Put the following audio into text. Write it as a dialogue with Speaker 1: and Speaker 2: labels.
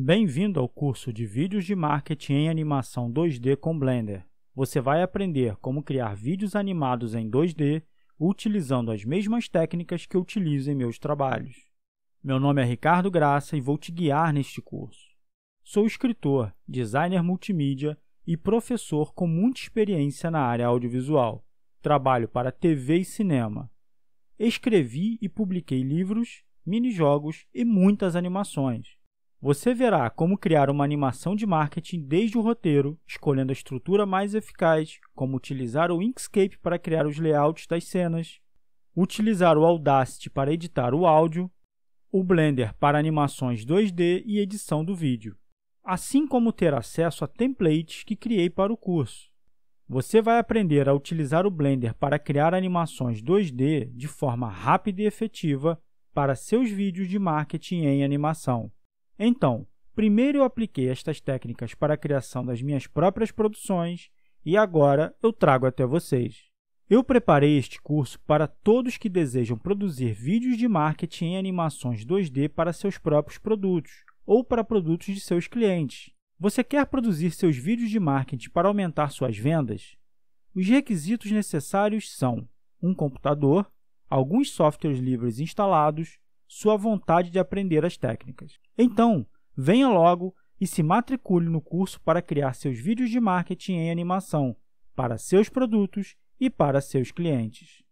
Speaker 1: Bem-vindo ao curso de Vídeos de Marketing em Animação 2D com Blender. Você vai aprender como criar vídeos animados em 2D utilizando as mesmas técnicas que eu utilizo em meus trabalhos. Meu nome é Ricardo Graça e vou te guiar neste curso. Sou escritor, designer multimídia e professor com muita experiência na área audiovisual. Trabalho para TV e cinema. Escrevi e publiquei livros, minijogos e muitas animações você verá como criar uma animação de marketing desde o roteiro, escolhendo a estrutura mais eficaz, como utilizar o Inkscape para criar os layouts das cenas, utilizar o Audacity para editar o áudio, o Blender para animações 2D e edição do vídeo, assim como ter acesso a templates que criei para o curso. Você vai aprender a utilizar o Blender para criar animações 2D de forma rápida e efetiva para seus vídeos de marketing em animação. Então, primeiro eu apliquei estas técnicas para a criação das minhas próprias produções e agora eu trago até vocês. Eu preparei este curso para todos que desejam produzir vídeos de marketing em animações 2D para seus próprios produtos ou para produtos de seus clientes. Você quer produzir seus vídeos de marketing para aumentar suas vendas? Os requisitos necessários são um computador, alguns softwares livres instalados, sua vontade de aprender as técnicas. Então, venha logo e se matricule no curso para criar seus vídeos de marketing em animação para seus produtos e para seus clientes.